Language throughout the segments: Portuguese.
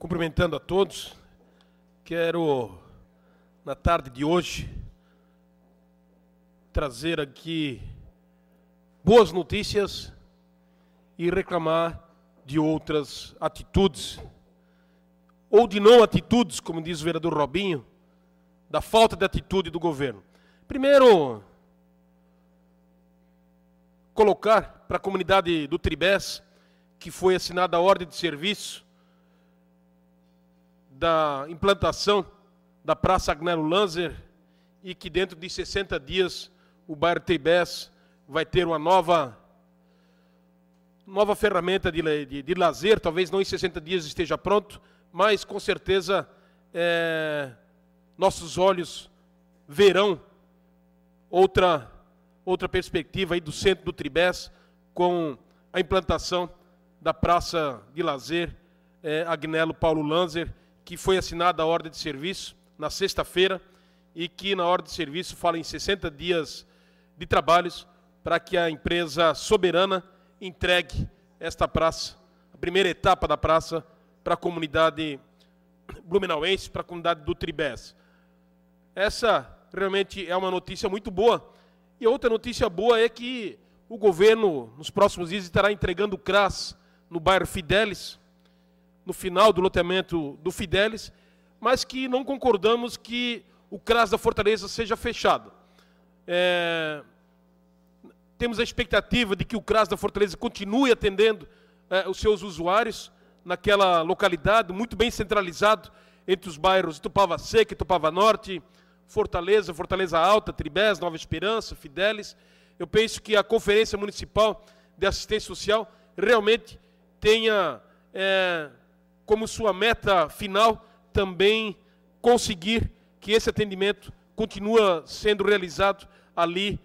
cumprimentando a todos. Quero, na tarde de hoje, trazer aqui boas notícias e reclamar de outras atitudes, ou de não atitudes, como diz o vereador Robinho, da falta de atitude do governo. Primeiro, colocar para a comunidade do Tribés, que foi assinada a ordem de serviço da implantação da Praça Agnello Lanzer e que dentro de 60 dias o bairro Tribés vai ter uma nova nova ferramenta de, de, de, lazer, talvez não em 60 dias esteja pronto, mas com certeza é, nossos olhos verão outra, outra perspectiva aí do centro do Tribés com a implantação da praça de lazer é, Agnello Paulo Lanzer que foi assinada a ordem de serviço na sexta-feira e que na ordem de serviço fala em 60 dias de trabalhos para que a empresa soberana entregue esta praça, a primeira etapa da praça, para a comunidade blumenauense, para a comunidade do Tribés. Essa realmente é uma notícia muito boa. E outra notícia boa é que o governo, nos próximos dias, estará entregando CRAS no bairro Fidelis, no final do loteamento do Fidelis, mas que não concordamos que o CRAS da Fortaleza seja fechado. É, temos a expectativa de que o CRAS da Fortaleza continue atendendo é, os seus usuários naquela localidade, muito bem centralizado entre os bairros Tupava Seca, Tupava Norte, Fortaleza, Fortaleza Alta, Tribés, Nova Esperança, Fidelis. Eu penso que a Conferência Municipal de Assistência Social realmente tenha é, como sua meta final também conseguir que esse atendimento continua sendo realizado ali,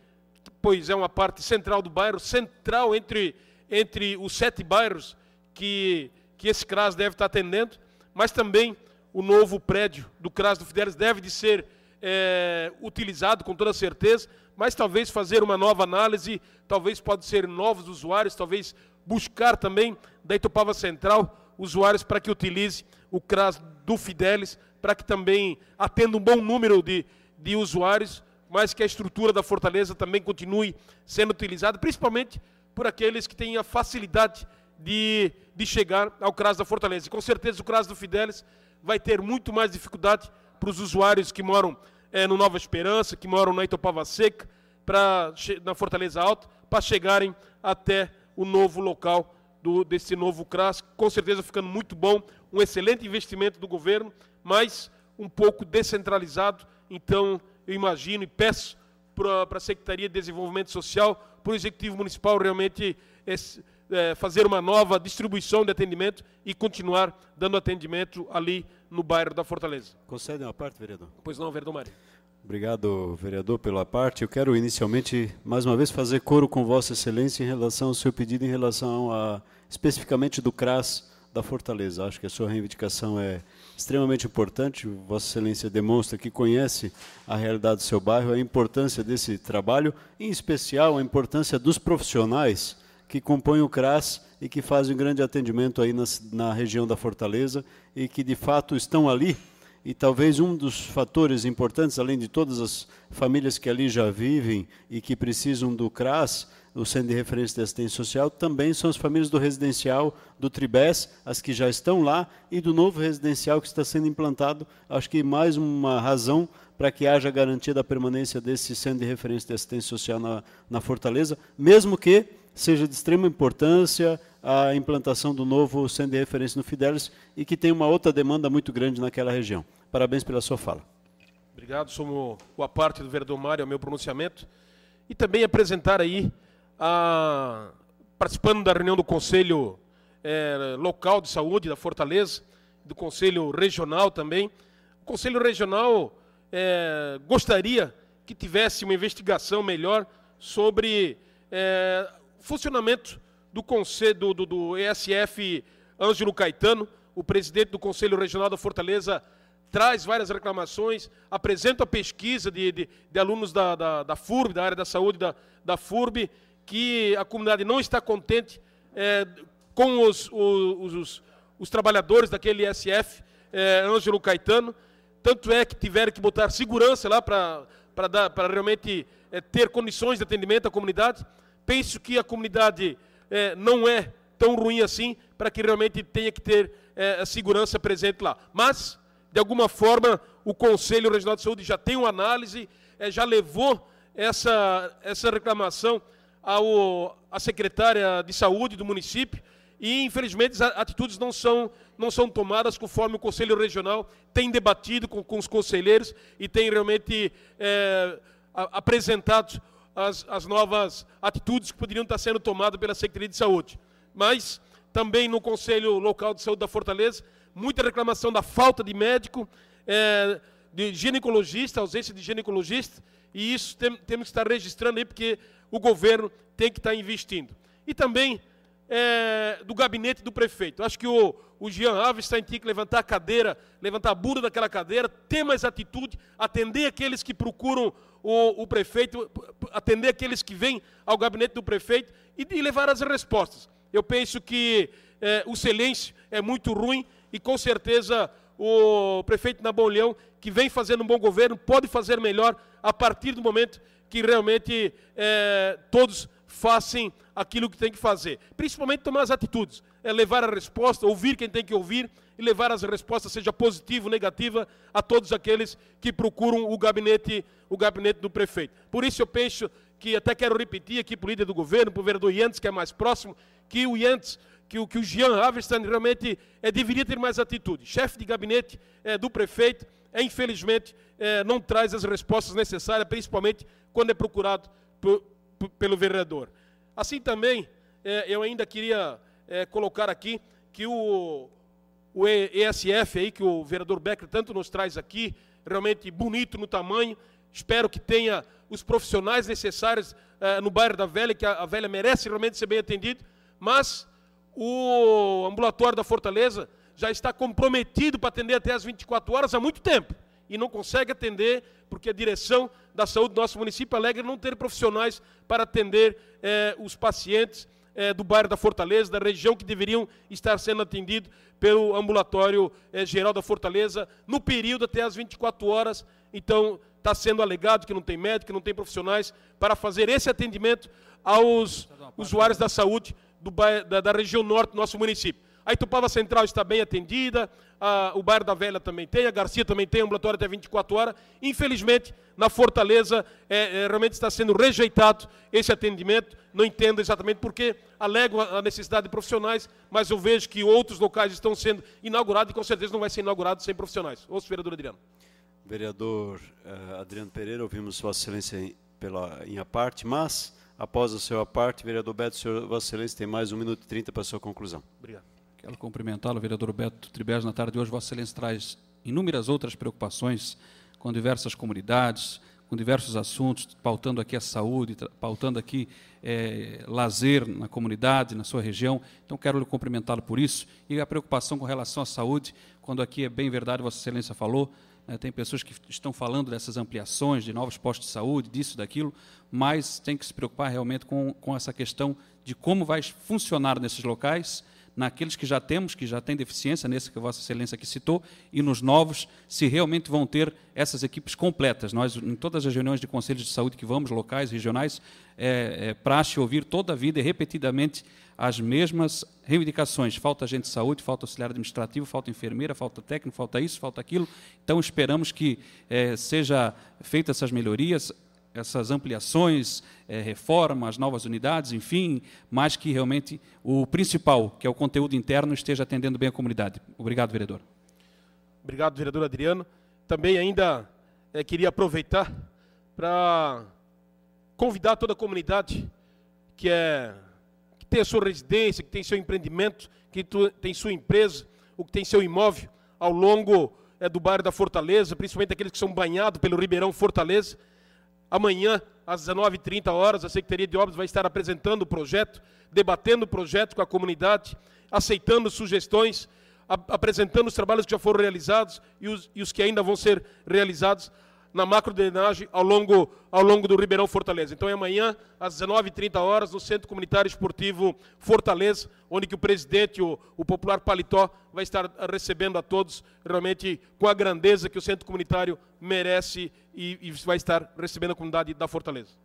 pois é uma parte central do bairro, central entre, entre os sete bairros que, que esse CRAS deve estar atendendo, mas também o novo prédio do CRAS do Fidelis deve de ser é, utilizado com toda certeza, mas talvez fazer uma nova análise, talvez pode ser novos usuários, talvez buscar também da Itopava Central usuários para que utilize o CRAS do Fidelis, para que também atenda um bom número de, de usuários, mas que a estrutura da Fortaleza também continue sendo utilizada, principalmente por aqueles que têm a facilidade de, de chegar ao CRAS da Fortaleza. E com certeza o CRAS do Fidelis vai ter muito mais dificuldade para os usuários que moram é, no Nova Esperança, que moram na Itopava Seca, pra, na Fortaleza Alta, para chegarem até o novo local do, desse novo CRAS, com certeza ficando muito bom, um excelente investimento do governo, mas um pouco descentralizado. Então, eu imagino e peço para a Secretaria de Desenvolvimento Social, para o Executivo Municipal realmente é, fazer uma nova distribuição de atendimento e continuar dando atendimento ali no bairro da Fortaleza. Concede uma parte, vereador? Pois não, vereador Mário. Obrigado, vereador, pela parte. Eu quero inicialmente, mais uma vez, fazer coro com Vossa Excelência em relação ao seu pedido, em relação a, especificamente do CRAS da Fortaleza. Acho que a sua reivindicação é extremamente importante. Vossa Excelência demonstra que conhece a realidade do seu bairro, a importância desse trabalho, em especial a importância dos profissionais que compõem o CRAS e que fazem um grande atendimento aí na, na região da Fortaleza e que, de fato, estão ali e talvez um dos fatores importantes, além de todas as famílias que ali já vivem e que precisam do CRAS, o Centro de Referência de Assistência Social, também são as famílias do residencial do Tribes, as que já estão lá, e do novo residencial que está sendo implantado. Acho que mais uma razão para que haja garantia da permanência desse Centro de Referência de Assistência Social na, na Fortaleza, mesmo que seja de extrema importância a implantação do novo Centro de Referência no Fidelis e que tem uma outra demanda muito grande naquela região. Parabéns pela sua fala. Obrigado, somos a parte do Verdomário, ao é meu pronunciamento. E também apresentar aí, a, participando da reunião do Conselho é, Local de Saúde da Fortaleza, do Conselho Regional também. O Conselho Regional é, gostaria que tivesse uma investigação melhor sobre é, funcionamento do Conselho do, do, do ESF Ângelo Caetano, o presidente do Conselho Regional da Fortaleza traz várias reclamações, apresenta a pesquisa de, de, de alunos da, da, da, FURB, da área da saúde da, da FURB, que a comunidade não está contente é, com os, os, os, os, trabalhadores daquele ISF, é, Ângelo Caetano, tanto é que tiveram que botar segurança lá para realmente é, ter condições de atendimento à comunidade. Penso que a comunidade é, não é tão ruim assim para que realmente tenha que ter é, a segurança presente lá. Mas de alguma forma, o Conselho Regional de Saúde já tem uma análise, é, já levou essa, essa reclamação ao, à secretária de saúde do município e, infelizmente, as atitudes não são, não são tomadas conforme o Conselho Regional tem debatido com, com os conselheiros e tem realmente é, apresentado as, as novas atitudes que poderiam estar sendo tomadas pela Secretaria de Saúde. Mas também no Conselho Local de Saúde da Fortaleza muita reclamação da falta de médico, é, de ginecologista, ausência de ginecologista, e isso tem, temos que estar registrando aí, porque o governo tem que estar investindo. E também é, do gabinete do prefeito. acho que o, o Jean Avenstein tem que levantar a cadeira, levantar a bunda daquela cadeira, ter mais atitude, atender aqueles que procuram o, o prefeito, atender aqueles que vêm ao gabinete do prefeito e, e levar as respostas. Eu penso que é, o silêncio é muito ruim e com certeza o prefeito Nabão Leão, que vem fazendo um bom governo, pode fazer melhor a partir do momento que realmente é, todos façam aquilo que tem que fazer. Principalmente tomar as atitudes, é levar a resposta, ouvir quem tem que ouvir e levar as respostas, seja positiva ou negativa, a todos aqueles que procuram o gabinete, o gabinete do prefeito. Por isso eu penso que, até quero repetir aqui para o líder do governo, para o vereador Yantes, que é mais próximo, que o Yantes que o, que o Jean Avestan realmente é, deveria ter mais atitude. Chefe de gabinete é, do prefeito, é, infelizmente, é, não traz as respostas necessárias, principalmente quando é procurado por, por, pelo vereador. Assim também, eu ainda queria colocar aqui que o, o ESF aí que o vereador Becker tanto nos traz aqui, realmente bonito no tamanho. Espero que tenha os profissionais necessários no bairro da Velha, que a, a Velha merece realmente ser bem atendida, mas o ambulatório da Fortaleza já está comprometido para atender até as 24 horas há muito tempo e não consegue atender porque a direção da saúde do nosso município alegra não ter profissionais para atender eh, os pacientes eh, do bairro da Fortaleza, da região que deveriam estar sendo atendidos pelo ambulatório eh, geral da Fortaleza no período até as 24 horas. Então está sendo alegado que não tem médico, que não tem profissionais para fazer esse atendimento aos usuários da saúde do, da, da, região norte do nosso município. A Itupava Central está bem atendida, a, o bairro da Velha também tem, a Garcia também tem, ambulatório até 24 horas. Infelizmente, na Fortaleza, é, é, realmente está sendo rejeitado esse atendimento. Não entendo exatamente porquê, alego a necessidade de profissionais, mas eu vejo que outros locais estão sendo inaugurados e com certeza não vai ser inaugurado sem profissionais. Ouço, vereador Adriano. Vereador uh, Adriano Pereira, ouvimos Sua Excelência em, pela, em a parte, mas Após a sua parte, vereador Beto, senhor Vossa Excelência tem mais um minuto e trinta para a sua conclusão. Obrigado. Quero cumprimentá-lo, vereador Beto Tribés. Na tarde de hoje, Vossa Excelência traz inúmeras outras preocupações com diversas comunidades, com diversos assuntos, pautando aqui a saúde, pautando aqui é, lazer na comunidade, na sua região. Então, quero lhe cumprimentá-lo por isso. E a preocupação com relação à saúde, quando aqui é bem verdade, Vossa Excelência falou, né? Tem pessoas que estão falando dessas ampliações, de novos postos de saúde, disso, daquilo, mas tem que se preocupar realmente com, com essa questão de como vai funcionar nesses locais naqueles que já temos, que já têm deficiência, nesse que Vossa Excelência aqui citou, e nos novos, se realmente vão ter essas equipes completas. Nós, em todas as reuniões de conselhos de saúde que vamos, locais, regionais, é, é praxe ouvir toda a vida e repetidamente as mesmas reivindicações. Falta agente de saúde, falta auxiliar administrativo, falta enfermeira, falta técnico, falta isso, falta aquilo. Então, esperamos que é, seja feita essas melhorias essas ampliações, é, reformas, novas unidades, enfim, mas que realmente o principal, que é o conteúdo interno, esteja atendendo bem a comunidade. Obrigado, vereador. Obrigado, vereador Adriano. Também ainda é, queria aproveitar para convidar toda a comunidade que, é, que tem a sua residência, que tem seu empreendimento, que tu, tem sua empresa, ou que tem seu imóvel ao longo é, do bairro da Fortaleza, principalmente aqueles que são banhados pelo Ribeirão Fortaleza, Amanhã, às 19h30 horas, a Secretaria de Obras vai estar apresentando o projeto, debatendo o projeto com a comunidade, aceitando sugestões, apresentando os trabalhos que já foram realizados e os, e os que ainda vão ser realizados, na macrodrenagem ao longo, ao longo do Ribeirão Fortaleza. Então é amanhã, às 19h30 horas, no Centro Comunitário Esportivo Fortaleza, onde que o presidente, o, o popular Paletó, vai estar recebendo a todos realmente com a grandeza que o Centro Comunitário merece e, e vai estar recebendo a comunidade da Fortaleza.